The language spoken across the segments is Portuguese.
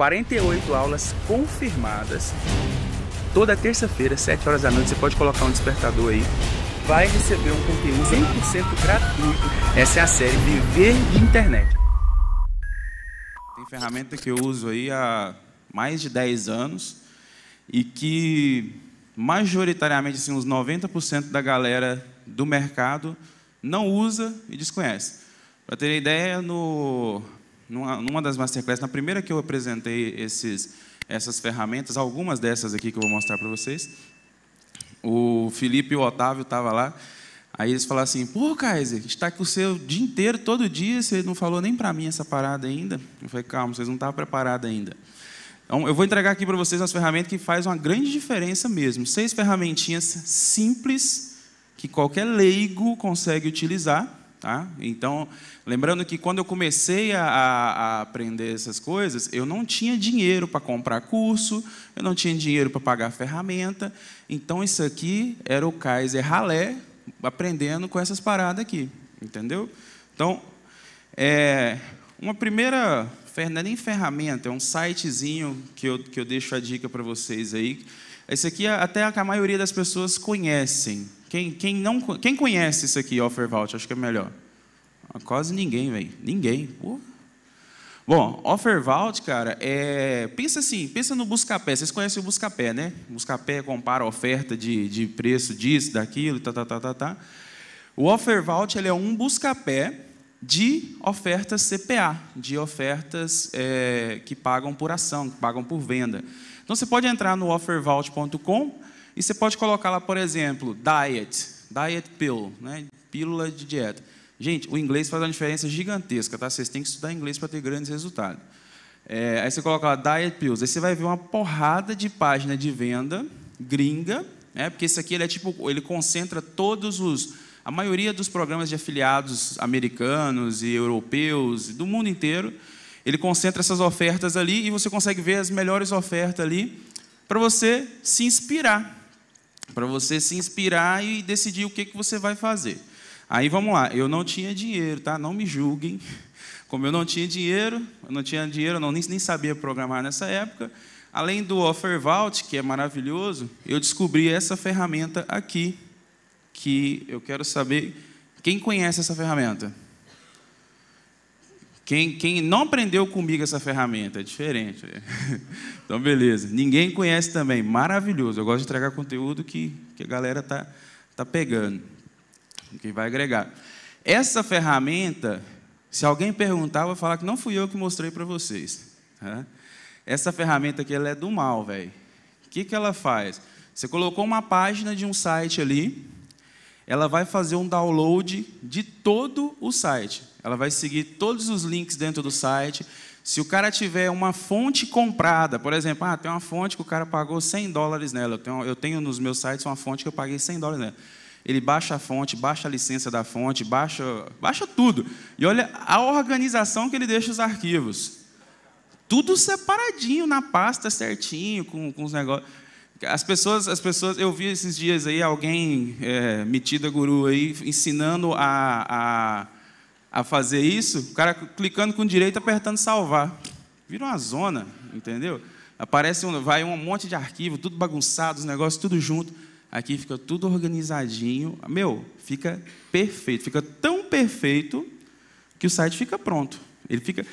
48 aulas confirmadas. Toda terça-feira, 7 horas da noite, você pode colocar um despertador aí. Vai receber um conteúdo 100% gratuito. Essa é a série Viver de Internet. Tem ferramenta que eu uso aí há mais de 10 anos e que majoritariamente, assim, uns 90% da galera do mercado não usa e desconhece. Para ter ideia, no numa, numa das masterclasses, na primeira que eu apresentei esses, essas ferramentas, algumas dessas aqui que eu vou mostrar para vocês, o Felipe e o Otávio estavam lá, aí eles falaram assim, pô, Kaiser, a gente está com o seu dia inteiro, todo dia, você não falou nem para mim essa parada ainda. Eu falei, calma, vocês não estavam preparados ainda. Então, eu vou entregar aqui para vocês as ferramentas que faz uma grande diferença mesmo. Seis ferramentinhas simples, que qualquer leigo consegue utilizar, Tá? Então, lembrando que quando eu comecei a, a aprender essas coisas, eu não tinha dinheiro para comprar curso, eu não tinha dinheiro para pagar ferramenta. Então, isso aqui era o Kaiser Halé, aprendendo com essas paradas aqui, entendeu? Então, é, uma primeira não é nem ferramenta, é um sitezinho que eu, que eu deixo a dica para vocês aí. Esse aqui é até a, a maioria das pessoas conhecem, quem, quem, não, quem conhece isso aqui, Offer Vault? Acho que é melhor. Ah, quase ninguém, velho. Ninguém. Pô. Bom, Offer Vault, cara, é... pensa assim, pensa no Buscapé. Vocês conhecem o Buscapé, né? Buscapé compara oferta de, de preço disso, daquilo, tá, tá, tá, tá, tá. O Offer Vault ele é um Buscapé de ofertas CPA, de ofertas é, que pagam por ação, que pagam por venda. Então você pode entrar no offervault.com, e você pode colocar lá, por exemplo, diet, diet pill, né? pílula de dieta. Gente, o inglês faz uma diferença gigantesca, tá? Vocês têm que estudar inglês para ter grandes resultados. É, aí você coloca lá diet pills, aí você vai ver uma porrada de página de venda gringa, né? Porque isso aqui ele é tipo, ele concentra todos os a maioria dos programas de afiliados americanos e europeus do mundo inteiro, ele concentra essas ofertas ali e você consegue ver as melhores ofertas ali para você se inspirar para você se inspirar e decidir o que, que você vai fazer. Aí vamos lá, eu não tinha dinheiro, tá? Não me julguem. Como eu não tinha dinheiro, eu não tinha dinheiro, eu não, nem, nem sabia programar nessa época. Além do OfferVault, que é maravilhoso, eu descobri essa ferramenta aqui, que eu quero saber quem conhece essa ferramenta. Quem, quem não aprendeu comigo essa ferramenta é diferente. Então, beleza. Ninguém conhece também. Maravilhoso. Eu gosto de entregar conteúdo que, que a galera tá, tá pegando, que vai agregar. Essa ferramenta, se alguém perguntar, vai vou falar que não fui eu que mostrei para vocês. Tá? Essa ferramenta aqui ela é do mal, velho. O que, que ela faz? Você colocou uma página de um site ali, ela vai fazer um download de todo o site. Ela vai seguir todos os links dentro do site. Se o cara tiver uma fonte comprada, por exemplo, ah, tem uma fonte que o cara pagou 100 dólares nela, eu tenho, eu tenho nos meus sites uma fonte que eu paguei 100 dólares nela. Ele baixa a fonte, baixa a licença da fonte, baixa, baixa tudo. E olha a organização que ele deixa os arquivos. Tudo separadinho na pasta certinho, com, com os negócios. As pessoas, as pessoas, eu vi esses dias aí alguém é, metida guru aí ensinando a, a, a fazer isso, o cara clicando com direito, apertando salvar. Vira uma zona, entendeu? Aparece um, vai um monte de arquivo, tudo bagunçado, os negócios tudo junto. Aqui fica tudo organizadinho. Meu, fica perfeito, fica tão perfeito que o site fica pronto. Ele fica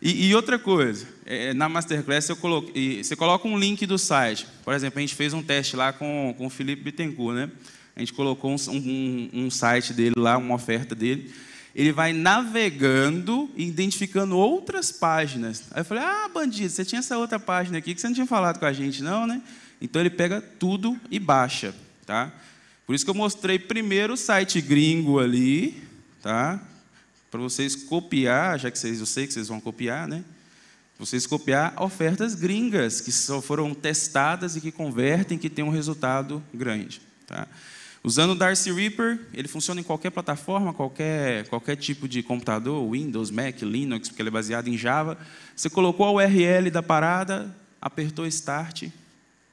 e, e outra coisa, é, é na Masterclass eu coloquei, você coloca um link do site. Por exemplo, a gente fez um teste lá com, com o Felipe Bittencourt, né? A gente colocou um, um, um site dele lá, uma oferta dele ele vai navegando e identificando outras páginas. Aí eu falei, ah, bandido, você tinha essa outra página aqui que você não tinha falado com a gente, não, né? Então ele pega tudo e baixa, tá? Por isso que eu mostrei primeiro o site gringo ali, tá? para vocês copiar, já que vocês, eu sei que vocês vão copiar, né? Vocês copiar ofertas gringas que só foram testadas e que convertem, que têm um resultado grande, tá? Usando o Darcy Reaper, ele funciona em qualquer plataforma, qualquer, qualquer tipo de computador, Windows, Mac, Linux, porque ele é baseado em Java. Você colocou a URL da parada, apertou Start,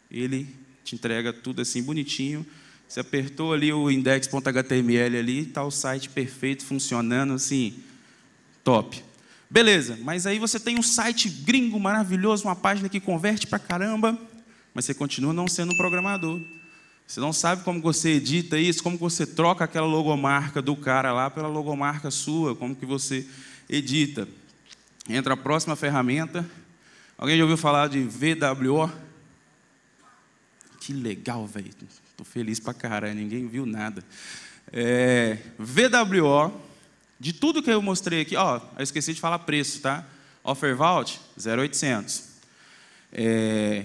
ele te entrega tudo assim bonitinho, você apertou ali o index.html ali, está o site perfeito, funcionando assim, top. Beleza, mas aí você tem um site gringo maravilhoso, uma página que converte pra caramba, mas você continua não sendo um programador. Você não sabe como você edita isso, como você troca aquela logomarca do cara lá pela logomarca sua, como que você edita. Entra a próxima ferramenta. Alguém já ouviu falar de VWO? Que legal, velho. Estou feliz pra caralho, ninguém viu nada. É, VWO, de tudo que eu mostrei aqui, ó, eu esqueci de falar preço, tá? Offer Vault, 0,800. É,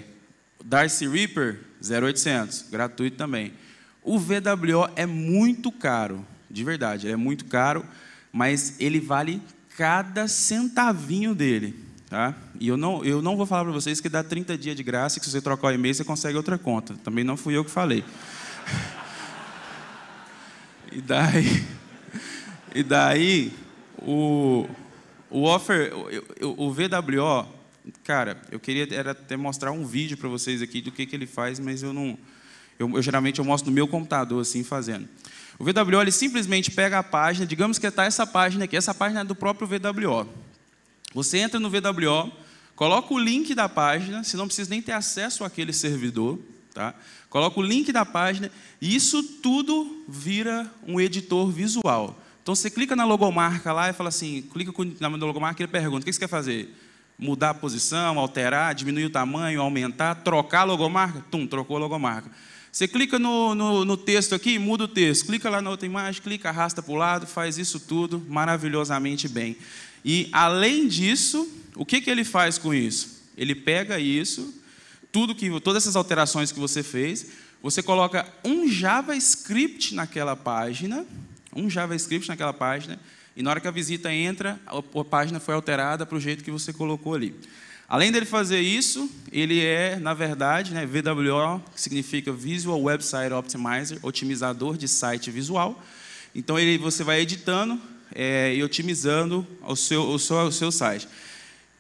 Darcy Reaper, 0,800, gratuito também. O VWO é muito caro, de verdade, é muito caro, mas ele vale cada centavinho dele. Tá? E eu não, eu não vou falar para vocês que dá 30 dias de graça e que se você trocar o e-mail você consegue outra conta. Também não fui eu que falei. e daí, e daí o, o offer, o, o VWO, cara, eu queria era até mostrar um vídeo para vocês aqui do que, que ele faz, mas eu não, eu, eu geralmente eu mostro no meu computador assim fazendo. O VWO ele simplesmente pega a página, digamos que está essa página aqui, essa página é do próprio VWO. Você entra no VWO, coloca o link da página, se não precisa nem ter acesso àquele servidor, tá? Coloca o link da página e isso tudo vira um editor visual. Então você clica na logomarca lá e fala assim, clica na logomarca e ele pergunta: "O que você quer fazer?" Mudar a posição, alterar, diminuir o tamanho, aumentar, trocar a logomarca? Tum, trocou a logomarca. Você clica no, no, no, texto aqui, muda o texto, clica lá na outra imagem, clica, arrasta para o lado, faz isso tudo maravilhosamente bem. E além disso, o que, que ele faz com isso? Ele pega isso, tudo que, todas essas alterações que você fez, você coloca um JavaScript naquela página, um JavaScript naquela página, e na hora que a visita entra, a página foi alterada para o jeito que você colocou ali. Além dele fazer isso, ele é, na verdade, né, VWO, que significa Visual Website Optimizer, otimizador de site visual. Então ele, você vai editando, é, e otimizando o seu, o, seu, o seu site.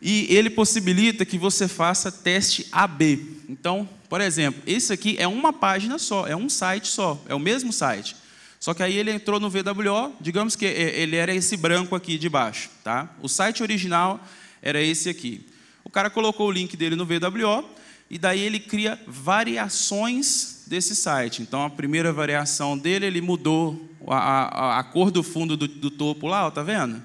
E ele possibilita que você faça teste AB. Então, por exemplo, esse aqui é uma página só, é um site só, é o mesmo site. Só que aí ele entrou no VWO, digamos que é, ele era esse branco aqui de baixo, tá? O site original era esse aqui. O cara colocou o link dele no VWO e daí ele cria variações desse site. Então a primeira variação dele, ele mudou a, a, a cor do fundo do, do topo lá, ó, tá vendo?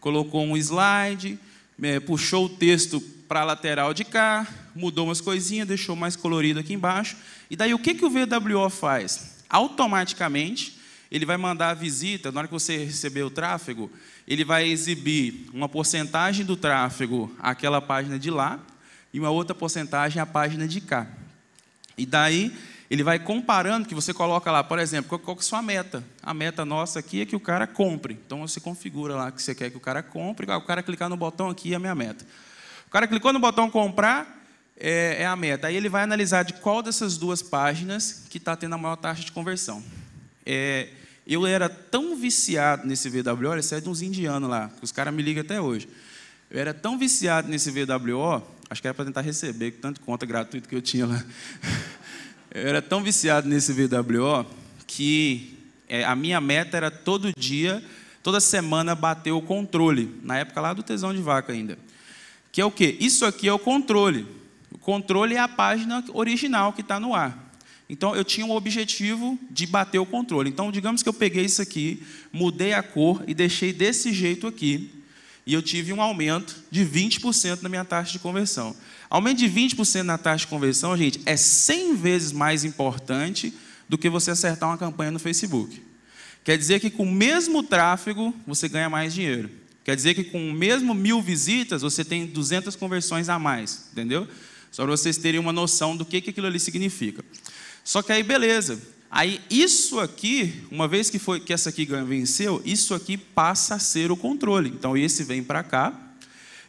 Colocou um slide, é, puxou o texto para a lateral de cá, mudou umas coisinhas, deixou mais colorido aqui embaixo. E daí o que, que o VWO faz? Automaticamente, ele vai mandar a visita, na hora que você receber o tráfego, ele vai exibir uma porcentagem do tráfego àquela página de lá e uma outra porcentagem à página de cá. E daí ele vai comparando, que você coloca lá, por exemplo, qual, qual, que é a sua meta? A meta nossa aqui é que o cara compre. Então você configura lá que você quer que o cara compre, ah, o cara clicar no botão aqui é a minha meta. O cara clicou no botão comprar, é, é a meta. Aí ele vai analisar de qual dessas duas páginas que está tendo a maior taxa de conversão. É, eu era tão viciado nesse VWO, isso é de uns indianos lá, que os caras me ligam até hoje. Eu era tão viciado nesse VWO, acho que era para tentar receber, tanto conta gratuita que eu tinha lá. Eu era tão viciado nesse VWO que é, a minha meta era todo dia, toda semana bater o controle. Na época lá do tesão de vaca ainda. Que é o quê? Isso aqui é o controle. O controle é a página original que está no ar. Então eu tinha um objetivo de bater o controle. Então digamos que eu peguei isso aqui, mudei a cor e deixei desse jeito aqui e eu tive um aumento de 20% na minha taxa de conversão. Aumento de 20% na taxa de conversão, gente, é 100 vezes mais importante do que você acertar uma campanha no Facebook. Quer dizer que com o mesmo tráfego você ganha mais dinheiro. Quer dizer que com o mesmo mil visitas você tem 200 conversões a mais, entendeu? Só para vocês terem uma noção do que, que aquilo ali significa. Só que aí, beleza, Aí isso aqui, uma vez que foi que essa aqui venceu, isso aqui passa a ser o controle. Então esse vem para cá.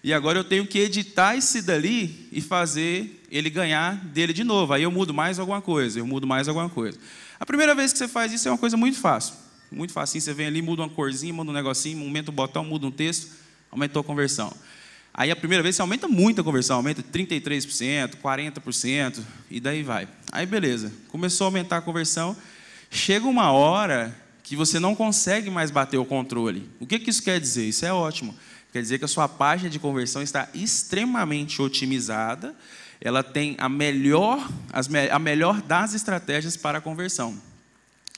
E agora eu tenho que editar esse dali e fazer ele ganhar dele de novo. Aí eu mudo mais alguma coisa, eu mudo mais alguma coisa. A primeira vez que você faz isso é uma coisa muito fácil. Muito fácil. você vem ali, muda uma corzinha, muda um negocinho, aumenta o botão, muda um texto, aumentou a conversão. Aí a primeira vez você aumenta muito a conversão, aumenta 33%, 40% e daí vai. Aí beleza, começou a aumentar a conversão. Chega uma hora que você não consegue mais bater o controle. O que, que isso quer dizer? Isso é ótimo. Quer dizer que a sua página de conversão está extremamente otimizada, ela tem a melhor, a melhor das estratégias para a conversão.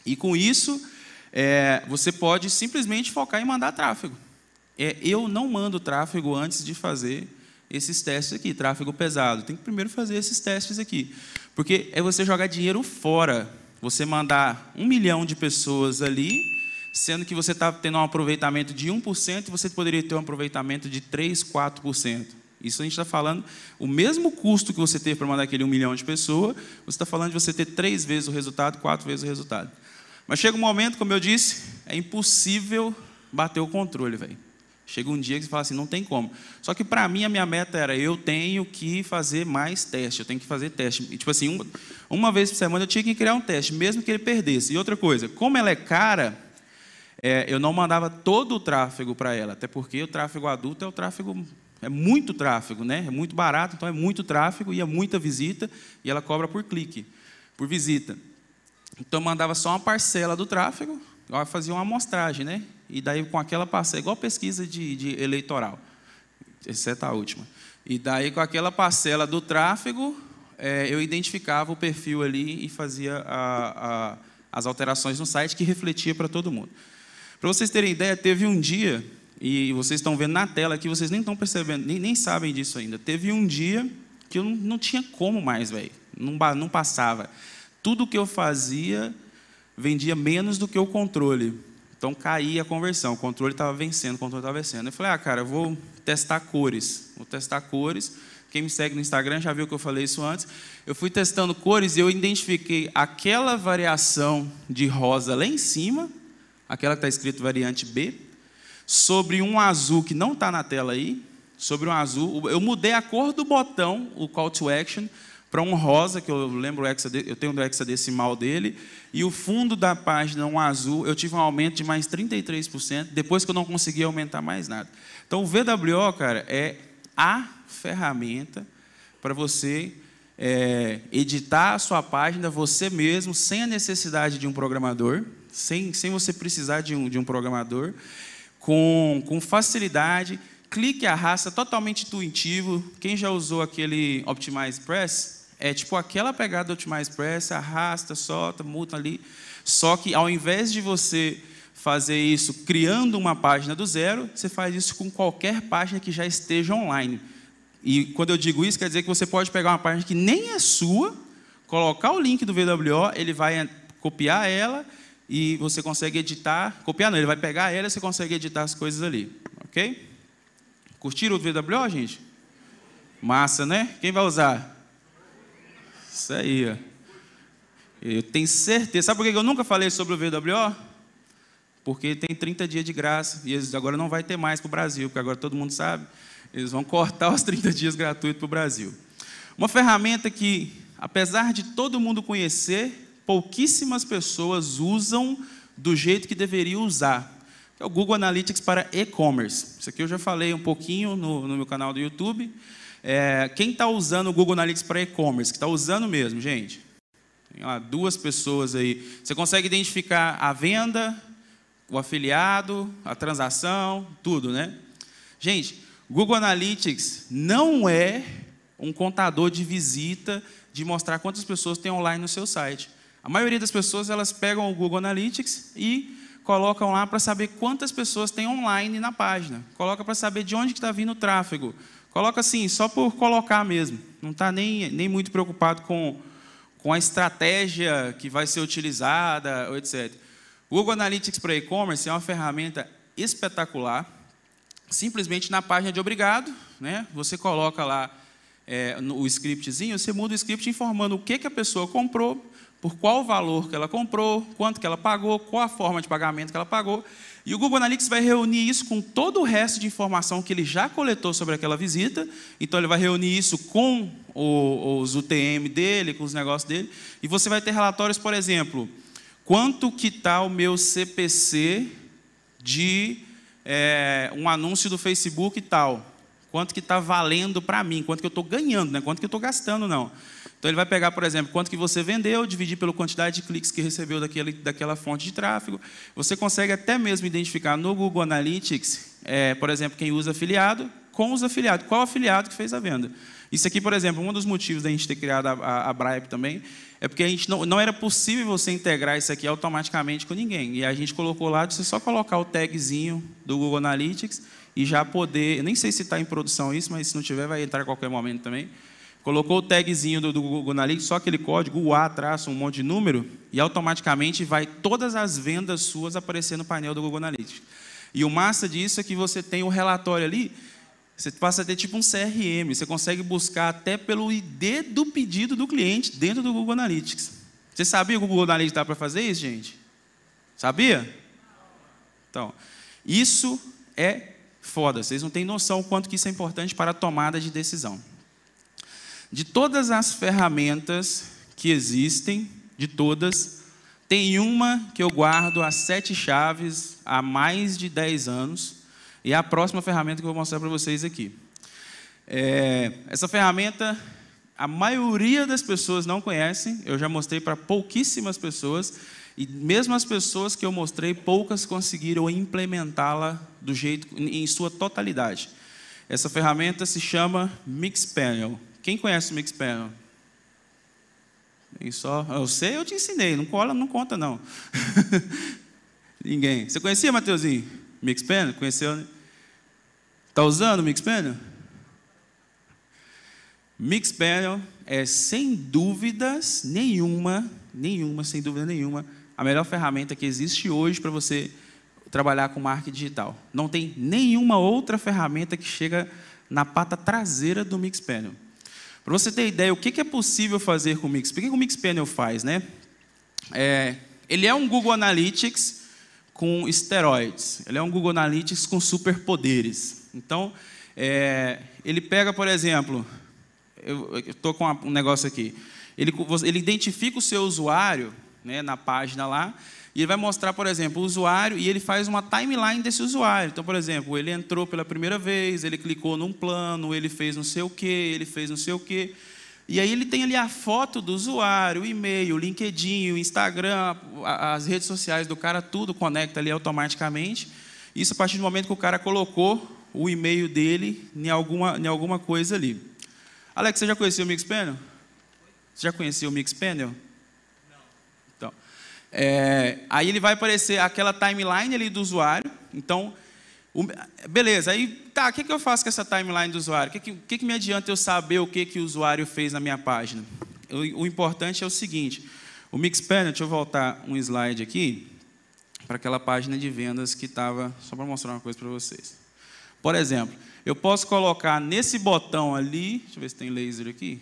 E com isso, é, você pode simplesmente focar em mandar tráfego é, eu não mando tráfego antes de fazer esses testes aqui, tráfego pesado. Tem que primeiro fazer esses testes aqui. Porque é você jogar dinheiro fora. Você mandar um milhão de pessoas ali, sendo que você está tendo um aproveitamento de 1%, e você poderia ter um aproveitamento de 3%, 4%. Isso a gente está falando, o mesmo custo que você teve para mandar aquele um milhão de pessoas, você está falando de você ter três vezes o resultado, quatro vezes o resultado. Mas chega um momento, como eu disse, é impossível bater o controle, velho. Chega um dia que você fala assim, não tem como. Só que para mim a minha meta era, eu tenho que fazer mais teste, eu tenho que fazer teste. E, tipo assim, uma, uma vez por semana eu tinha que criar um teste, mesmo que ele perdesse. E outra coisa, como ela é cara, é, eu não mandava todo o tráfego para ela, até porque o tráfego adulto é o tráfego é muito tráfego, né? É muito barato, então é muito tráfego e é muita visita, e ela cobra por clique, por visita. Então eu mandava só uma parcela do tráfego, ela fazia uma amostragem, né? E daí com aquela parcela, é igual pesquisa de, de eleitoral, exceto é a última. E daí com aquela parcela do tráfego, é, eu identificava o perfil ali e fazia a, a, as alterações no site que refletia para todo mundo. Para vocês terem ideia, teve um dia, e vocês estão vendo na tela aqui, vocês nem estão percebendo, nem, nem sabem disso ainda. Teve um dia que eu não, não tinha como mais, velho. Não, não passava. Tudo que eu fazia vendia menos do que o controle. Então caía a conversão, o controle estava vencendo, o controle estava vencendo. Eu falei, ah, cara, eu vou testar cores, vou testar cores. Quem me segue no Instagram já viu que eu falei isso antes. Eu fui testando cores e eu identifiquei aquela variação de rosa lá em cima, aquela que está escrito variante B, sobre um azul que não está na tela aí, sobre um azul. Eu mudei a cor do botão, o call to action, para um rosa, que eu lembro, eu tenho do hexadecimal dele, e o fundo da página, um azul, eu tive um aumento de mais 33%, depois que eu não consegui aumentar mais nada. Então, o VWO, cara, é a ferramenta para você é, editar a sua página você mesmo, sem a necessidade de um programador, sem, sem você precisar de um, de um programador, com, com facilidade, clique e arrasta, totalmente intuitivo. Quem já usou aquele Optimize Press, é tipo aquela pegada do Optimize Express, arrasta, solta, multa ali. Só que ao invés de você fazer isso criando uma página do zero, você faz isso com qualquer página que já esteja online. E quando eu digo isso, quer dizer que você pode pegar uma página que nem é sua, colocar o link do VWO, ele vai copiar ela e você consegue editar. Copiar não, ele vai pegar ela e você consegue editar as coisas ali. Ok? Curtiram o VWO, gente? Massa, né? Quem vai usar? Isso aí, ó. Eu tenho certeza. Sabe por que eu nunca falei sobre o VWO? Porque tem 30 dias de graça e eles agora não vai ter mais para o Brasil, porque agora todo mundo sabe. Eles vão cortar os 30 dias gratuitos para o Brasil. Uma ferramenta que, apesar de todo mundo conhecer, pouquíssimas pessoas usam do jeito que deveriam usar. É o Google Analytics para e-commerce. Isso aqui eu já falei um pouquinho no, no meu canal do YouTube. É, quem está usando o Google Analytics para e-commerce? Que está usando mesmo, gente? Tem lá duas pessoas aí. Você consegue identificar a venda, o afiliado, a transação, tudo, né? Gente, Google Analytics não é um contador de visita de mostrar quantas pessoas tem online no seu site. A maioria das pessoas elas pegam o Google Analytics e colocam lá para saber quantas pessoas tem online na página. Coloca para saber de onde está vindo o tráfego. Coloca assim, só por colocar mesmo. Não está nem, nem muito preocupado com, com a estratégia que vai ser utilizada, etc. O Google Analytics para e-commerce é uma ferramenta espetacular. Simplesmente na página de obrigado, né, você coloca lá é, no, o scriptzinho, você muda o script informando o que, que a pessoa comprou, por qual valor que ela comprou, quanto que ela pagou, qual a forma de pagamento que ela pagou. E o Google Analytics vai reunir isso com todo o resto de informação que ele já coletou sobre aquela visita. Então ele vai reunir isso com o, os UTM dele, com os negócios dele. E você vai ter relatórios, por exemplo, quanto que está o meu CPC de é, um anúncio do Facebook e tal. Quanto que está valendo para mim, quanto que eu estou ganhando, né? quanto que eu estou gastando, não. Então ele vai pegar, por exemplo, quanto que você vendeu, dividir pela quantidade de cliques que recebeu daquele, daquela fonte de tráfego. Você consegue até mesmo identificar no Google Analytics, é, por exemplo, quem usa afiliado com os afiliados. Qual afiliado que fez a venda? Isso aqui, por exemplo, um dos motivos da gente ter criado a, a, a Bribe também é porque a gente não, não era possível você integrar isso aqui automaticamente com ninguém. E a gente colocou lá de você só colocar o tagzinho do Google Analytics e já poder. Nem sei se está em produção isso, mas se não tiver, vai entrar a qualquer momento também colocou o tagzinho do, do Google Analytics, só aquele código, o A traço, um monte de número, e automaticamente vai todas as vendas suas aparecer no painel do Google Analytics. E o massa disso é que você tem o relatório ali, você passa a ter tipo um CRM, você consegue buscar até pelo ID do pedido do cliente dentro do Google Analytics. Você sabia que o Google Analytics dá para fazer isso, gente? Sabia? Então, isso é foda. Vocês não têm noção o quanto que isso é importante para a tomada de decisão. De todas as ferramentas que existem, de todas, tem uma que eu guardo as sete chaves há mais de dez anos, e é a próxima ferramenta que eu vou mostrar para vocês aqui. É, essa ferramenta a maioria das pessoas não conhecem, eu já mostrei para pouquíssimas pessoas, e mesmo as pessoas que eu mostrei, poucas conseguiram implementá-la do jeito em sua totalidade. Essa ferramenta se chama panel. Quem conhece o Mixpanel? Nem só, eu sei, eu te ensinei, não cola, não conta não. Ninguém. Você conhecia, Mateuzinho? Mixpanel? Conheceu, Está né? usando o Mixpanel? Mixpanel é, sem dúvidas nenhuma, nenhuma, sem dúvida nenhuma, a melhor ferramenta que existe hoje para você trabalhar com marketing digital. Não tem nenhuma outra ferramenta que chega na pata traseira do Mixpanel. Para você ter ideia, o que é possível fazer com o Mix? O que o Mixpanel faz, né? É, ele é um Google Analytics com esteroides. Ele é um Google Analytics com superpoderes. Então, é, ele pega, por exemplo, eu estou com um negócio aqui. Ele, ele identifica o seu usuário né, na página lá e ele vai mostrar, por exemplo, o usuário e ele faz uma timeline desse usuário. Então, por exemplo, ele entrou pela primeira vez, ele clicou num plano, ele fez não sei o quê, ele fez não sei o quê. E aí ele tem ali a foto do usuário, o e-mail, o LinkedIn, o Instagram, as redes sociais do cara, tudo conecta ali automaticamente. Isso a partir do momento que o cara colocou o e-mail dele em alguma, em alguma coisa ali. Alex, você já conhecia o Mixpanel? Você já conhecia o Mixpanel? É, aí ele vai aparecer aquela timeline ali do usuário. Então, o, beleza, aí tá, o que, que eu faço com essa timeline do usuário? O que, que, que, me adianta eu saber o que, que o usuário fez na minha página? O, o importante é o seguinte: o Mixpanel, deixa eu voltar um slide aqui, para aquela página de vendas que estava. Só para mostrar uma coisa para vocês. Por exemplo, eu posso colocar nesse botão ali, deixa eu ver se tem laser aqui.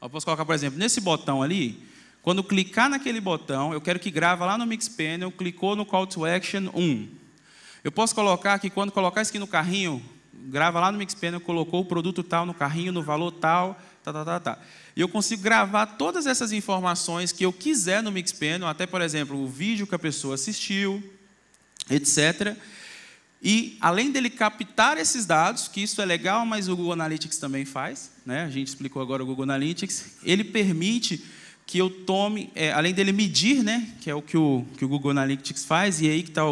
Eu posso colocar, por exemplo, nesse botão ali, quando clicar naquele botão, eu quero que grava lá no Mix Panel, clicou no Call to Action 1. Eu posso colocar aqui, quando colocar isso aqui no carrinho, grava lá no Mix Panel, colocou o produto tal no carrinho, no valor tal, tá, tá, tá, tá. E eu consigo gravar todas essas informações que eu quiser no Mix Panel, até, por exemplo, o vídeo que a pessoa assistiu, etc. E além dele captar esses dados, que isso é legal, mas o Google Analytics também faz, né? a gente explicou agora o Google Analytics, ele permite que eu tome, é, além dele medir, né, que é o que, o que o Google Analytics faz, e é aí que está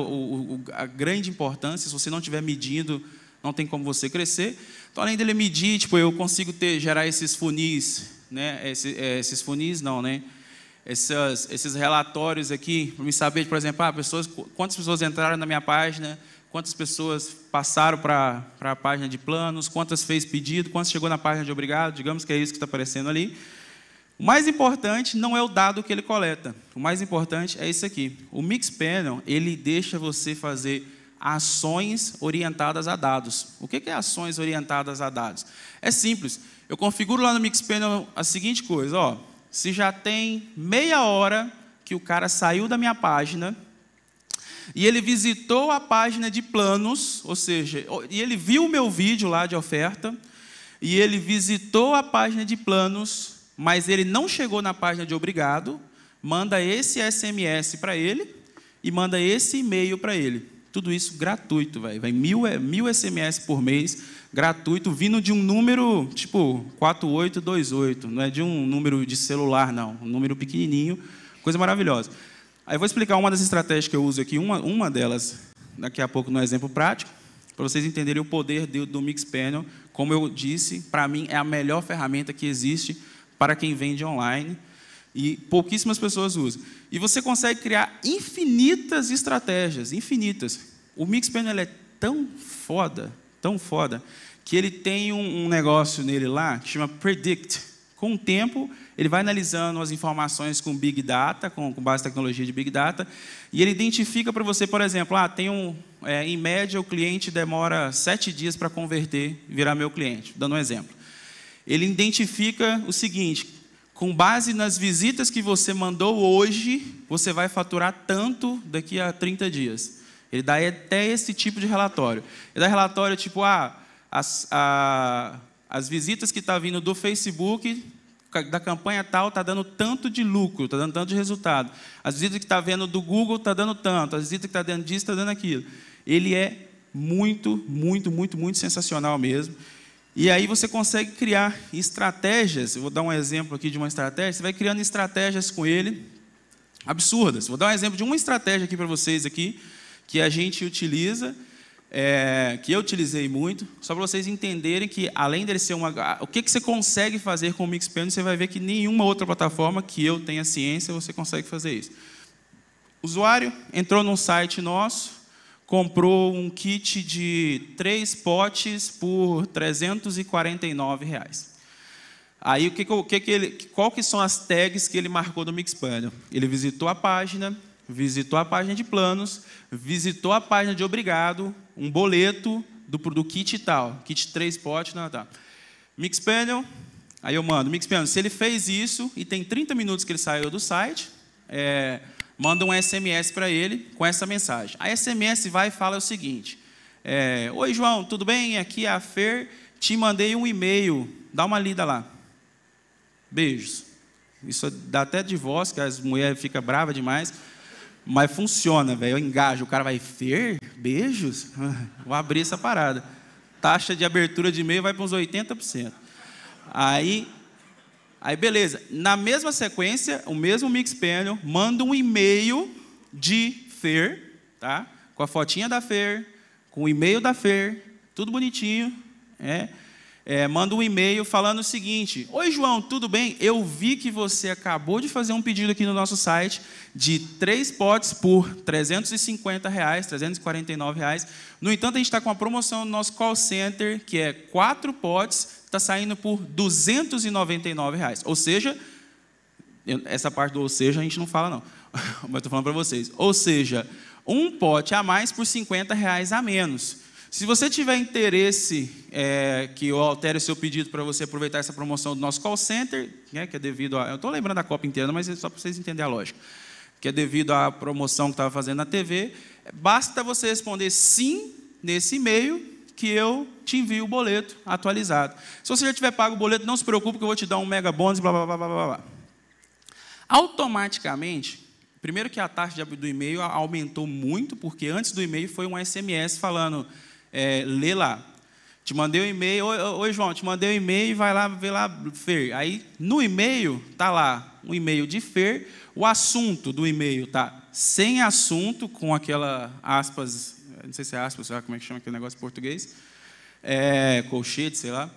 a grande importância, se você não estiver medindo, não tem como você crescer. Então, além dele medir, tipo, eu consigo ter, gerar esses funis, né, esses, é, esses funis não, né, essas, esses relatórios aqui, para me saber, por exemplo, ah, pessoas, quantas pessoas entraram na minha página, quantas pessoas passaram para a página de planos, quantas fez pedido, quantas chegou na página de obrigado, digamos que é isso que está aparecendo ali. O mais importante não é o dado que ele coleta. O mais importante é isso aqui. O Mix Panel, ele deixa você fazer ações orientadas a dados. O que é ações orientadas a dados? É simples. Eu configuro lá no Mix Panel a seguinte coisa, ó. Se já tem meia hora que o cara saiu da minha página e ele visitou a página de planos, ou seja, e ele viu o meu vídeo lá de oferta, e ele visitou a página de planos, mas ele não chegou na página de obrigado, manda esse SMS para ele e manda esse e-mail para ele. Tudo isso gratuito, velho. Vai mil, é, mil SMS por mês, gratuito, vindo de um número tipo 4828. Não é de um número de celular, não. Um número pequenininho. Coisa maravilhosa. Aí eu vou explicar uma das estratégias que eu uso aqui, uma, uma delas, daqui a pouco, no exemplo prático, para vocês entenderem o poder do, do Mixpanel. Como eu disse, para mim é a melhor ferramenta que existe para quem vende online e pouquíssimas pessoas usam. E você consegue criar infinitas estratégias, infinitas. O Mixpanel é tão foda, tão foda, que ele tem um, negócio nele lá que chama Predict. Com o tempo, ele vai analisando as informações com Big Data, com, com base em tecnologia de Big Data, e ele identifica para você, por exemplo, ah, tem um, é, em média o cliente demora sete dias para converter, virar meu cliente, dando um exemplo ele identifica o seguinte: com base nas visitas que você mandou hoje, você vai faturar tanto daqui a 30 dias. Ele dá até esse tipo de relatório. Ele dá relatório tipo, ah, as, a, as visitas que está vindo do Facebook da campanha tal está dando tanto de lucro, está dando tanto de resultado. As visitas que está vendo do Google está dando tanto, as visitas que está dando disso está dando aquilo. Ele é muito, muito, muito, muito sensacional mesmo. E aí você consegue criar estratégias. Eu vou dar um exemplo aqui de uma estratégia. Você vai criando estratégias com ele absurdas. Vou dar um exemplo de uma estratégia aqui para vocês aqui que a gente utiliza, é, que eu utilizei muito, só para vocês entenderem que além dele ser uma, o que, que você consegue fazer com o Mixpanel, você vai ver que nenhuma outra plataforma que eu tenha ciência você consegue fazer isso. O usuário entrou num site nosso, comprou um kit de três potes por 349 reais. Aí o que, que, que ele, qual que são as tags que ele marcou do Mixpanel? Ele visitou a página, visitou a página de planos, visitou a página de obrigado, um boleto do, do kit tal, kit três potes, não, tá. Mixpanel, aí eu mando, Mixpanel, se ele fez isso e tem 30 minutos que ele saiu do site, é, manda um SMS para ele com essa mensagem. A SMS vai e fala o seguinte: é, Oi, João, tudo bem? Aqui é a Fer. Te mandei um e-mail. Dá uma lida lá. Beijos. Isso dá até de voz, que as mulheres ficam bravas demais. Mas funciona, velho. Engaja. O cara vai, Fer, beijos? Vou abrir essa parada. Taxa de abertura de e-mail vai para uns 80%. Aí Aí beleza, na mesma sequência, o mesmo mix panel manda um e-mail de Fer, tá? Com a fotinha da Fer, com o e-mail da Fer, tudo bonitinho, é? é, manda um e-mail falando o seguinte: Oi, João, tudo bem? Eu vi que você acabou de fazer um pedido aqui no nosso site de três potes por R$ 350, reais, 349 reais. No entanto, a gente está com uma promoção no nosso call center, que é quatro potes, está saindo por R$ 299 reais. Ou seja, essa parte do ou seja a gente não fala, não. Mas estou falando para vocês. Ou seja, um pote a mais por 50 reais a menos. Se você tiver interesse é, que eu altere o seu pedido para você aproveitar essa promoção do nosso call center, né, que é devido a. Eu estou lembrando da Copa inteira, mas é só para vocês entenderem a lógica. Que é devido à promoção que estava fazendo na TV. Basta você responder sim nesse e-mail que eu te envio o boleto atualizado. Se você já tiver pago o boleto, não se preocupe que eu vou te dar um mega bônus, blá, blá, blá, blá, blá. Automaticamente, primeiro que a taxa do e-mail aumentou muito, porque antes do e-mail foi um SMS falando é, lê lá. Te mandei um e-mail, oi, oi João, te mandei um e-mail, vai lá, ver lá, Fer. Aí no e-mail tá lá um e-mail de Fer, o assunto do e-mail tá sem assunto, com aquela aspas, não sei se é aspas, sei lá como é que chama aquele negócio em português, é, colchete, sei lá.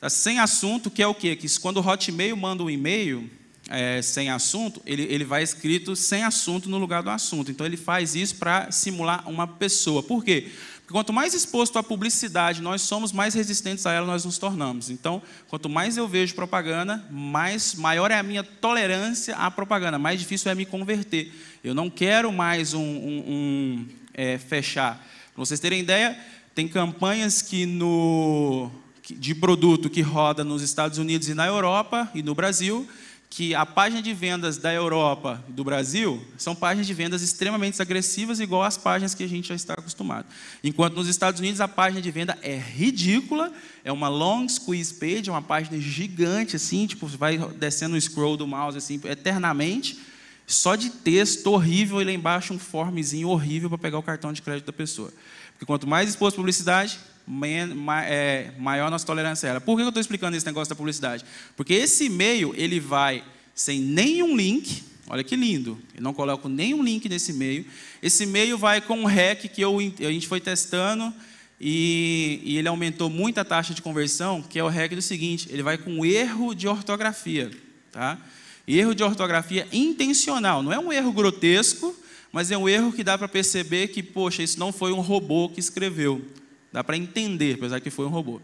Tá sem assunto, que é o quê? Que quando o Hotmail manda um e-mail, é, sem assunto, ele, ele vai escrito sem assunto no lugar do assunto. Então ele faz isso para simular uma pessoa. Por quê? quanto mais exposto à publicidade nós somos, mais resistentes a ela nós nos tornamos. Então, quanto mais eu vejo propaganda, mais maior é a minha tolerância à propaganda, mais difícil é me converter. Eu não quero mais um, um, um é, fechar. Para vocês terem ideia, tem campanhas que no de produto que roda nos Estados Unidos e na Europa e no Brasil que a página de vendas da Europa, do Brasil, são páginas de vendas extremamente agressivas, igual às páginas que a gente já está acostumado. Enquanto nos Estados Unidos a página de venda é ridícula, é uma long squeeze page, é uma página gigante, assim, tipo, vai descendo o scroll do mouse assim, eternamente, só de texto horrível e lá embaixo um formezinho horrível para pegar o cartão de crédito da pessoa. Porque quanto mais expôs publicidade, é, maior nossa tolerância a ela. Por que eu estou explicando esse negócio da publicidade? Porque esse e-mail, ele vai sem nenhum link, Olha que lindo. Eu não coloco nenhum link nesse e-mail. Esse e-mail vai com um hack que eu, a gente foi testando e, e, ele aumentou muito a taxa de conversão, que é o hack do seguinte, ele vai com erro de ortografia. Tá? Erro de ortografia intencional. Não é um erro grotesco, mas é um erro que dá para perceber que, poxa, isso não foi um robô que escreveu. Dá para entender, apesar que foi um robô.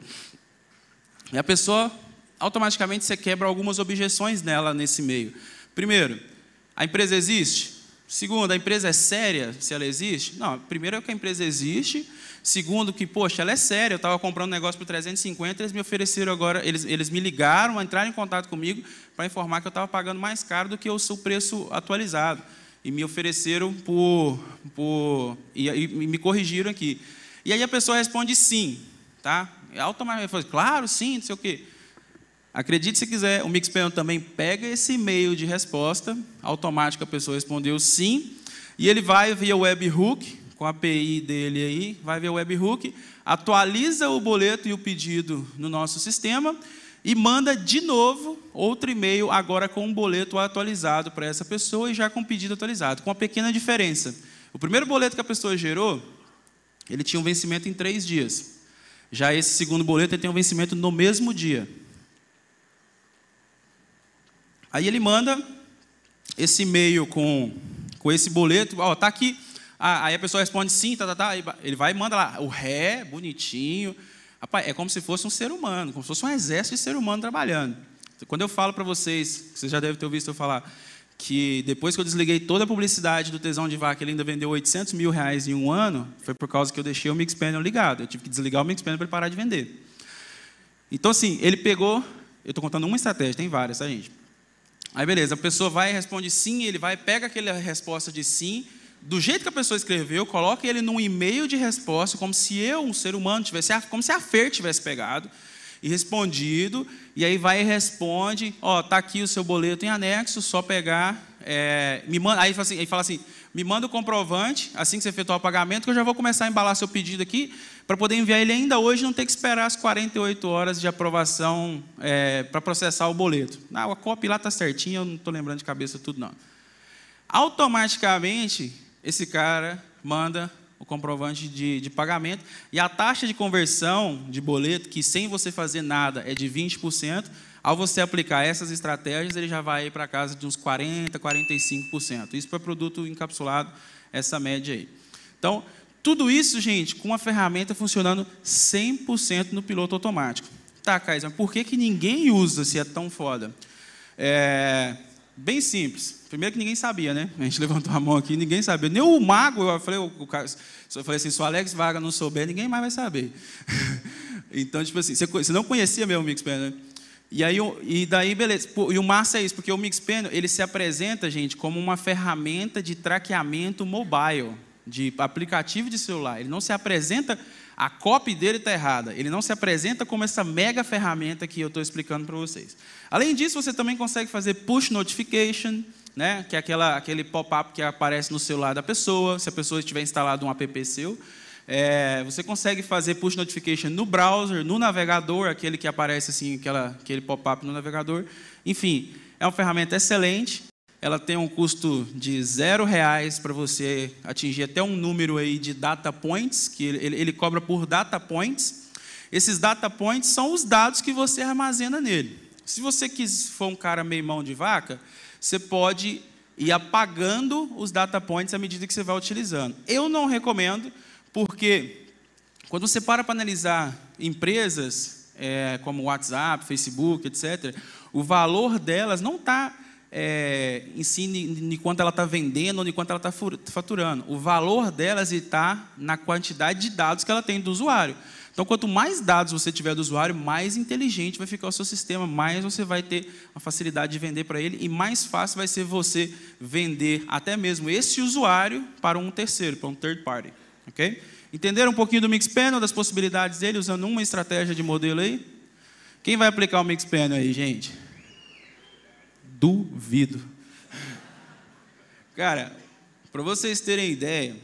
E a pessoa, automaticamente, você quebra algumas objeções nela nesse meio. Primeiro, a empresa existe? Segundo, a empresa é séria se ela existe? Não, primeiro é que a empresa existe. Segundo, que, poxa, ela é séria. Eu estava comprando um negócio por 350, eles me ofereceram agora, eles, eles me ligaram, entraram em contato comigo para informar que eu estava pagando mais caro do que o seu preço atualizado. E me ofereceram por. por e, e me corrigiram aqui. E aí a pessoa responde sim, tá? E é automaticamente fala, claro, sim, não sei o quê. Acredite se quiser, o Mixpanel também pega esse e-mail de resposta, automática a pessoa respondeu sim, e ele vai via webhook, com a API dele aí, vai via webhook, atualiza o boleto e o pedido no nosso sistema e manda de novo outro e-mail, agora com um boleto atualizado para essa pessoa e já com o pedido atualizado, com uma pequena diferença. O primeiro boleto que a pessoa gerou ele tinha um vencimento em três dias. Já esse segundo boleto ele tem um vencimento no mesmo dia. Aí ele manda esse e-mail com, com esse boleto, ó, oh, tá aqui. Ah, aí a pessoa responde sim, tá, tá, tá. Ele vai e manda lá o ré, bonitinho. Rapaz, é como se fosse um ser humano, como se fosse um exército de ser humano trabalhando. Quando eu falo para vocês, vocês já devem ter visto eu falar, que depois que eu desliguei toda a publicidade do Tesão de Vaca, ele ainda vendeu 800 mil reais em um ano, foi por causa que eu deixei o Mix Panel ligado. Eu tive que desligar o Mix Panel para ele parar de vender. Então, assim, ele pegou... Eu estou contando uma estratégia, tem várias, tá, gente? Aí, beleza, a pessoa vai e responde sim, ele vai, pega aquela resposta de sim, do jeito que a pessoa escreveu, coloca ele num e-mail de resposta, como se eu, um ser humano, tivesse, como se a Fer tivesse pegado, e respondido, e aí vai e responde, ó, tá aqui o seu boleto em anexo, só pegar, é, me manda, aí fala, assim, aí fala assim, me manda o comprovante, assim que você efetuar o pagamento, que eu já vou começar a embalar seu pedido aqui, para poder enviar ele ainda hoje, não ter que esperar as 48 horas de aprovação é, para processar o boleto. Ah, a copy lá está certinha, eu não estou lembrando de cabeça tudo não. Automaticamente, esse cara manda o comprovante de, de pagamento. E a taxa de conversão de boleto, que sem você fazer nada é de 20%, ao você aplicar essas estratégias, ele já vai para casa de uns 40%, 45%. Isso para produto encapsulado, essa média aí. Então, tudo isso, gente, com a ferramenta funcionando 100% no piloto automático. Tá, Kaiser, mas por que, que ninguém usa se é tão foda? É, Bem simples. Primeiro que ninguém sabia, né? A gente levantou a mão aqui, ninguém sabia. Nem o mago, eu falei, o cara, eu falei assim, se o Alex Vaga não souber, ninguém mais vai saber. então, tipo assim, você não conhecia o Mixpan, né? E, aí, e daí, beleza. E o massa é isso, porque o Mixpan, ele se apresenta, gente, como uma ferramenta de traqueamento mobile, de aplicativo de celular. Ele não se apresenta a copy dele está errada. Ele não se apresenta como essa mega ferramenta que eu estou explicando para vocês. Além disso, você também consegue fazer push notification, né? que é aquela, aquele pop-up que aparece no celular da pessoa, se a pessoa tiver instalado um app seu. É, você consegue fazer push notification no browser, no navegador, aquele que aparece assim, aquela, aquele pop-up no navegador. Enfim, é uma ferramenta excelente ela tem um custo de zero reais para você atingir até um número aí de data points, que ele, ele cobra por data points. Esses data points são os dados que você armazena nele. Se você for um cara meio mão de vaca, você pode ir apagando os data points à medida que você vai utilizando. Eu não recomendo, porque quando você para para analisar empresas é, como WhatsApp, Facebook, etc., o valor delas não está é, ensine de quanto ela está vendendo ou de quanto ela está faturando. O valor delas está na quantidade de dados que ela tem do usuário. Então, quanto mais dados você tiver do usuário, mais inteligente vai ficar o seu sistema, mais você vai ter a facilidade de vender para ele e mais fácil vai ser você vender até mesmo esse usuário para um terceiro, para um third party. Okay? Entenderam um pouquinho do mix panel, das possibilidades dele, usando uma estratégia de modelo aí? Quem vai aplicar o mix panel aí, gente? Duvido. Cara, para vocês terem ideia,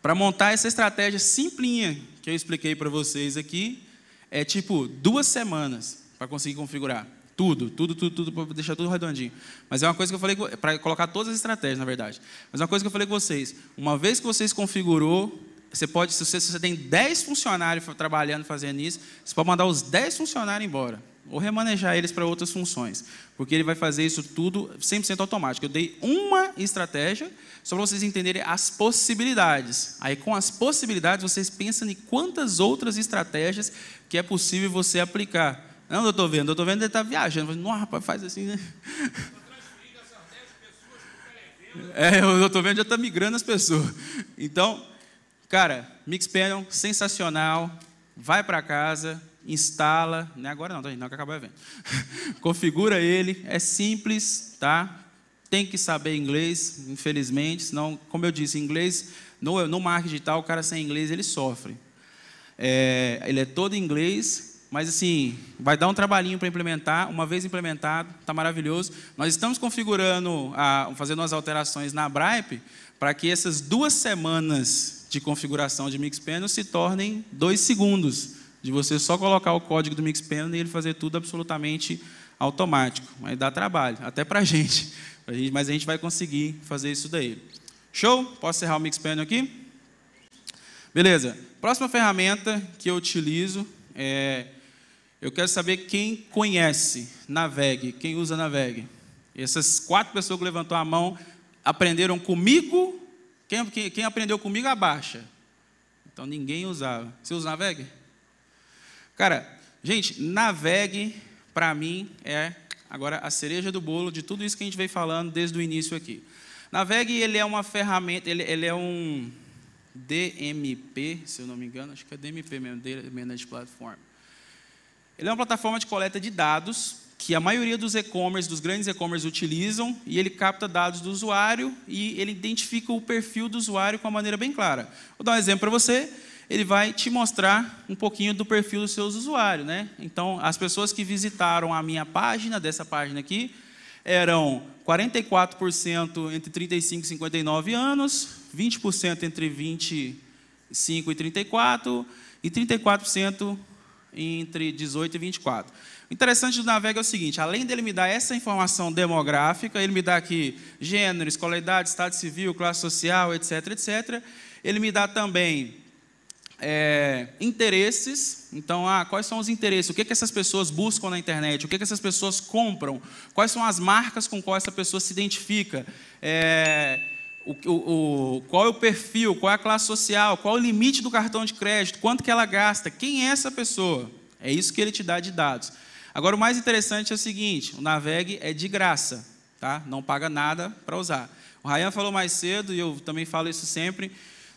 para montar essa estratégia simplinha que eu expliquei para vocês aqui, é tipo duas semanas para conseguir configurar. Tudo, tudo, tudo, tudo, para deixar tudo redondinho. Mas é uma coisa que eu falei, para colocar todas as estratégias, na verdade. Mas é uma coisa que eu falei com vocês. Uma vez que vocês configurou, você pode, se você, se você tem 10 funcionários trabalhando, fazendo isso, você pode mandar os 10 funcionários embora ou remanejar eles para outras funções, porque ele vai fazer isso tudo 100% automático. Eu dei uma estratégia só para vocês entenderem as possibilidades. Aí, com as possibilidades, vocês pensam em quantas outras estratégias que é possível você aplicar. Não, eu estou vendo, eu estou vendo ele está viajando. Não, rapaz, faz assim, né? É, eu estou vendo já está migrando as pessoas. Então, cara, Panel, sensacional. Vai para casa, instala, né? agora não, tá, não que acabar o evento. Configura ele, é simples, tá? Tem que saber inglês, infelizmente, senão, como eu disse, inglês, no, no marketing digital, o cara sem inglês, ele sofre. É, ele é todo inglês, mas assim, vai dar um trabalhinho para implementar, uma vez implementado, está maravilhoso. Nós estamos configurando, a, fazendo as alterações na Bripe, para que essas duas semanas de configuração de Mixpanel se tornem dois segundos de você só colocar o código do Mixpanel e ele fazer tudo absolutamente automático. Mas dá trabalho, até para a gente. Mas a gente vai conseguir fazer isso daí. Show? Posso encerrar o Mixpanel aqui? Beleza. Próxima ferramenta que eu utilizo é... Eu quero saber quem conhece Naveg, quem usa Naveg. Essas quatro pessoas que levantou a mão aprenderam comigo. Quem, quem, quem aprendeu comigo, abaixa. Então ninguém usava. Você usa Naveg? Cara, gente, navegue, para mim, é agora a cereja do bolo de tudo isso que a gente veio falando desde o início aqui. Navegue, ele é uma ferramenta, ele, ele é um DMP, se eu não me engano, acho que é DMP mesmo, Data Managed Platform. Ele é uma plataforma de coleta de dados que a maioria dos e-commerce, dos grandes e-commerce utilizam, e ele capta dados do usuário e ele identifica o perfil do usuário com uma maneira bem clara. Vou dar um exemplo para você ele vai te mostrar um pouquinho do perfil dos seus usuários, né? Então, as pessoas que visitaram a minha página, dessa página aqui, eram 44% entre 35 e 59 anos, 20% entre 25 e 34 e 34% entre 18 e 24. O interessante do Navega é o seguinte, além dele me dar essa informação demográfica, ele me dá aqui gênero, escolaridade, estado civil, classe social, etc, etc, ele me dá também é, interesses. Então, ah, quais são os interesses? O que, que essas pessoas buscam na internet? O que, que essas pessoas compram? Quais são as marcas com quais essa pessoa se identifica? É, o, o, o, qual é o perfil? Qual é a classe social? Qual é o limite do cartão de crédito? Quanto que ela gasta? Quem é essa pessoa? É isso que ele te dá de dados. Agora, o mais interessante é o seguinte: o Naveg é de graça, tá? não paga nada para usar. O Ryan falou mais cedo, e eu também falo isso sempre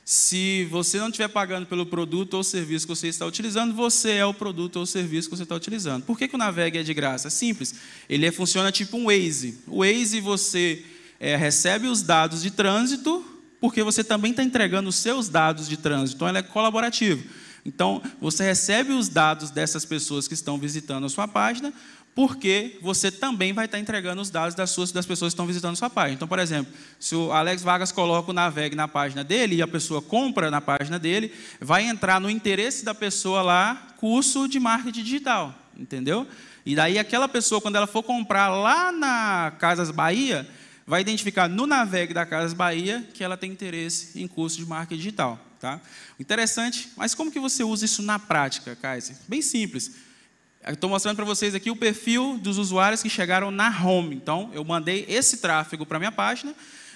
se você não estiver pagando pelo produto ou serviço que você está utilizando, você é o produto ou serviço que você está utilizando. Por que, que o Naveg é de graça? É simples. Ele é, funciona tipo um Waze. O Waze você é, recebe os dados de trânsito, porque você também está entregando os seus dados de trânsito. Então, ele é colaborativo. Então, você recebe os dados dessas pessoas que estão visitando a sua página, porque você também vai estar entregando os dados das, suas, das pessoas que estão visitando sua página. Então, por exemplo, se o Alex Vargas coloca o Naveg na página dele e a pessoa compra na página dele, vai entrar no interesse da pessoa lá curso de marketing digital, entendeu? E daí aquela pessoa, quando ela for comprar lá na Casas Bahia, vai identificar no Naveg da Casas Bahia que ela tem interesse em curso de marketing digital. Tá? Interessante, mas como que você usa isso na prática, Kaiser? Bem simples. Estou mostrando para vocês aqui o perfil dos usuários que chegaram na home. Então, eu mandei esse tráfego para a minha página,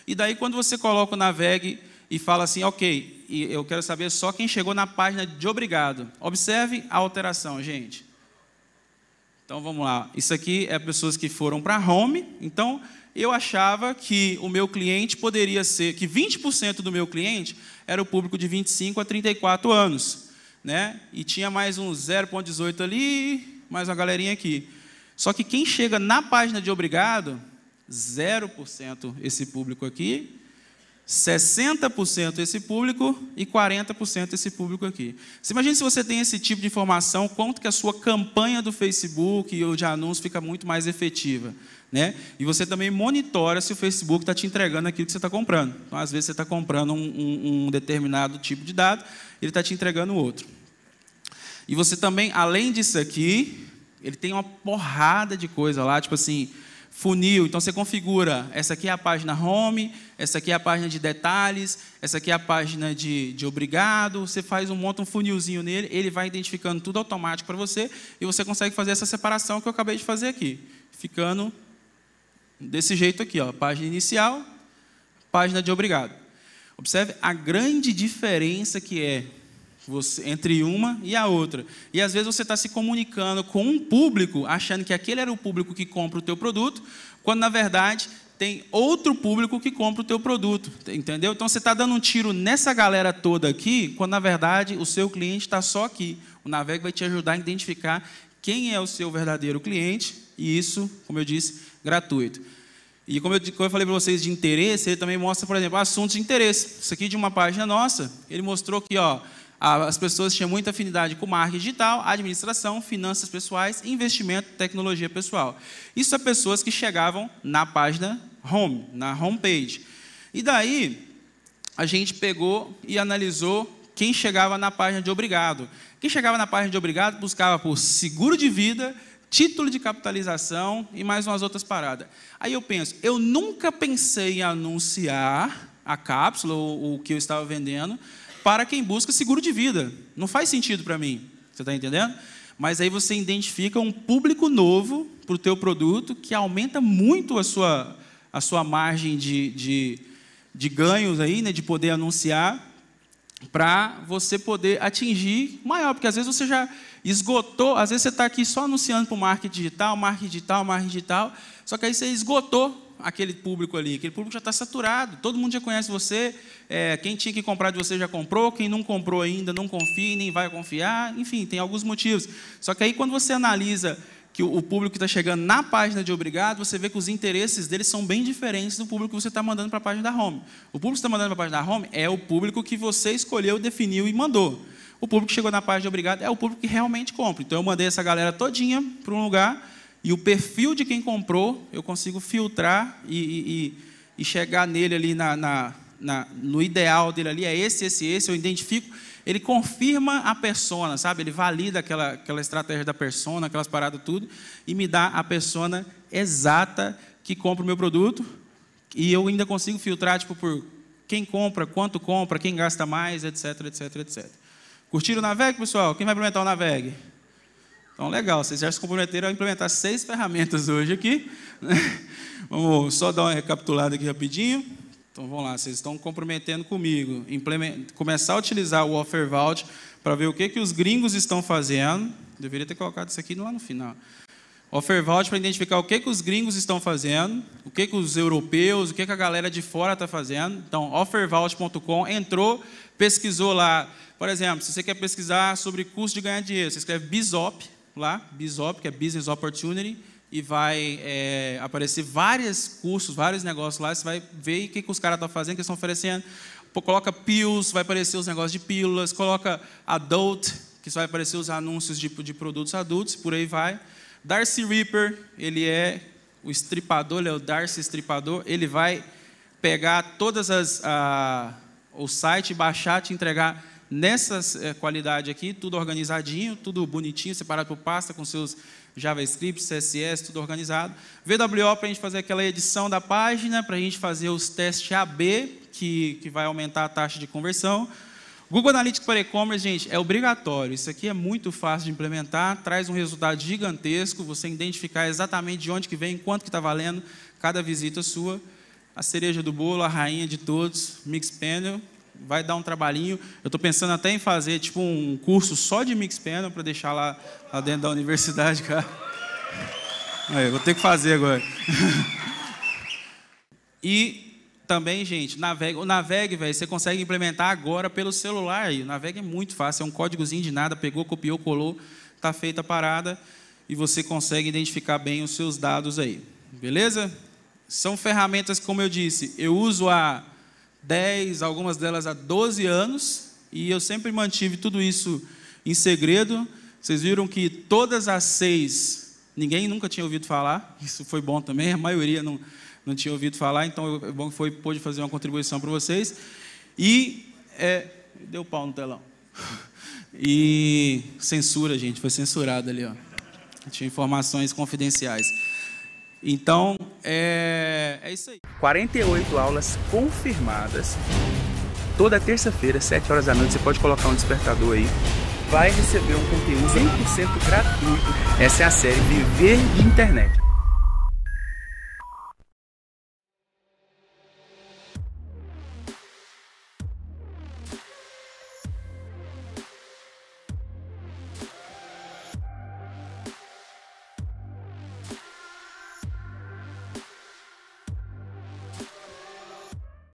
e daí quando você coloca o naveg e fala assim, ok, eu quero saber só quem chegou na página de obrigado. Observe a alteração, gente. Então, vamos lá. Isso aqui é pessoas que foram para a home. Então, eu achava que o meu cliente poderia ser, que 20% do meu cliente era o público de 25 a 34 anos. Né? E tinha mais um 0,18 ali, mais uma galerinha aqui. Só que quem chega na página de obrigado, 0% esse público aqui, 60% esse público e 40% esse público aqui. Você imagina se você tem esse tipo de informação, quanto que a sua campanha do Facebook ou de anúncio fica muito mais efetiva. Né? E você também monitora se o Facebook está te entregando aquilo que você está comprando. Então, às vezes, você está comprando um, um, um determinado tipo de dado, ele está te entregando outro. E você também, além disso aqui, ele tem uma porrada de coisa lá, tipo assim, funil. Então você configura, essa aqui é a página home, essa aqui é a página de detalhes, essa aqui é a página de, de obrigado. Você faz um monte um funilzinho nele, ele vai identificando tudo automático para você e você consegue fazer essa separação que eu acabei de fazer aqui, ficando desse jeito aqui, ó, página inicial, página de obrigado. Observe a grande diferença que é você, entre uma e a outra. E às vezes você está se comunicando com um público, achando que aquele era o público que compra o teu produto, quando na verdade tem outro público que compra o teu produto, entendeu? Então você está dando um tiro nessa galera toda aqui, quando na verdade o seu cliente está só aqui. O Naveg vai te ajudar a identificar quem é o seu verdadeiro cliente e isso, como eu disse, gratuito. E como eu, como eu falei para vocês de interesse, ele também mostra, por exemplo, assuntos de interesse. Isso aqui de uma página nossa, ele mostrou que ó, ah, as pessoas tinham muita afinidade com marketing digital, administração, finanças pessoais, investimento, tecnologia pessoal. Isso é pessoas que chegavam na página home, na homepage. E daí, a gente pegou e analisou quem chegava na página de obrigado. Quem chegava na página de obrigado buscava por seguro de vida, título de capitalização e mais umas outras paradas. Aí eu penso, eu nunca pensei em anunciar a cápsula ou, ou o que eu estava vendendo, para quem busca seguro de vida. Não faz sentido para mim. Você está entendendo? Mas aí você identifica um público novo para o teu produto que aumenta muito a sua, a sua margem de, de, de ganhos aí, né, de poder anunciar para você poder atingir maior, porque às vezes você já esgotou, às vezes você está aqui só anunciando para o marketing digital, marketing digital, marketing digital, só que aí você esgotou aquele público ali. Aquele público já está saturado, todo mundo já conhece você. É, quem tinha que comprar de você já comprou, quem não comprou ainda não confia nem vai confiar. Enfim, tem alguns motivos. Só que aí, quando você analisa que o público que está chegando na página de obrigado, você vê que os interesses deles são bem diferentes do público que você está mandando para a página da home. O público que está mandando para a página da home é o público que você escolheu, definiu e mandou. O público que chegou na página de obrigado é o público que realmente compra. Então eu mandei essa galera todinha para um lugar e o perfil de quem comprou, eu consigo filtrar e, e, e chegar nele ali na, na, na, no ideal dele ali, é esse, esse, esse, eu identifico. Ele confirma a persona, sabe? Ele valida aquela, aquela estratégia da persona, aquelas paradas tudo, e me dá a persona exata que compra o meu produto. E eu ainda consigo filtrar, tipo, por quem compra, quanto compra, quem gasta mais, etc, etc, etc. Curtiram o Naveg, pessoal? Quem vai implementar o Naveg? Então, legal, vocês já se comprometeram a implementar seis ferramentas hoje aqui. Né? Vamos só dar uma recapitulada aqui rapidinho. Então, vamos lá, vocês estão comprometendo comigo. Começar a utilizar o Offer Vault para ver o que, que os gringos estão fazendo. Deveria ter colocado isso aqui lá no final. Offer Vault para identificar o que, que os gringos estão fazendo, o que, que os europeus, o que, que a galera de fora está fazendo. Então, offervault.com, entrou, pesquisou lá. Por exemplo, se você quer pesquisar sobre custo de ganhar dinheiro, você escreve BISOP, lá, BizOp, que é Business Opportunity, e vai é, aparecer vários cursos, vários negócios lá, você vai ver o que, que os caras estão tá fazendo, o que estão oferecendo. Pô, coloca pills, vai aparecer os negócios de pílulas, coloca adult, que só vai aparecer os anúncios de, de produtos adultos, por aí vai. Darcy Reaper, ele é o estripador, ele é o Darcy Estripador, ele vai pegar todas as... A, o site, baixar, te entregar nessas é, qualidade aqui, tudo organizadinho, tudo bonitinho, separado por pasta, com seus JavaScript, CSS, tudo organizado. VWO para a gente fazer aquela edição da página, para a gente fazer os testes AB, que, que vai aumentar a taxa de conversão. Google Analytics para e-commerce, gente, é obrigatório. Isso aqui é muito fácil de implementar, traz um resultado gigantesco, você identificar exatamente de onde que vem, quanto que está valendo cada visita sua. A cereja do bolo, a rainha de todos, Mixpanel, vai dar um trabalhinho. Eu estou pensando até em fazer tipo um curso só de mix panel para deixar lá, lá, dentro da universidade, cara. Aí, vou ter que fazer agora. e também, gente, Naveg, o Naveg, velho, você consegue implementar agora pelo celular. E O Naveg é muito fácil, é um códigozinho de nada, pegou, copiou, colou, Está feita a parada e você consegue identificar bem os seus dados aí. Beleza? São ferramentas, como eu disse, eu uso a 10, algumas delas há 12 anos, e eu sempre mantive tudo isso em segredo. Vocês viram que todas as seis, ninguém nunca tinha ouvido falar, isso foi bom também, a maioria não, não tinha ouvido falar, então é bom que foi, pôde fazer uma contribuição para vocês. E. É, deu pau no telão. E censura, gente, foi censurado ali, ó. Tinha informações confidenciais. Então, é, é isso aí. 48 aulas confirmadas. Toda terça-feira, 7 horas da noite, você pode colocar um despertador aí. Vai receber um conteúdo 100% gratuito. Essa é a série Viver de Internet.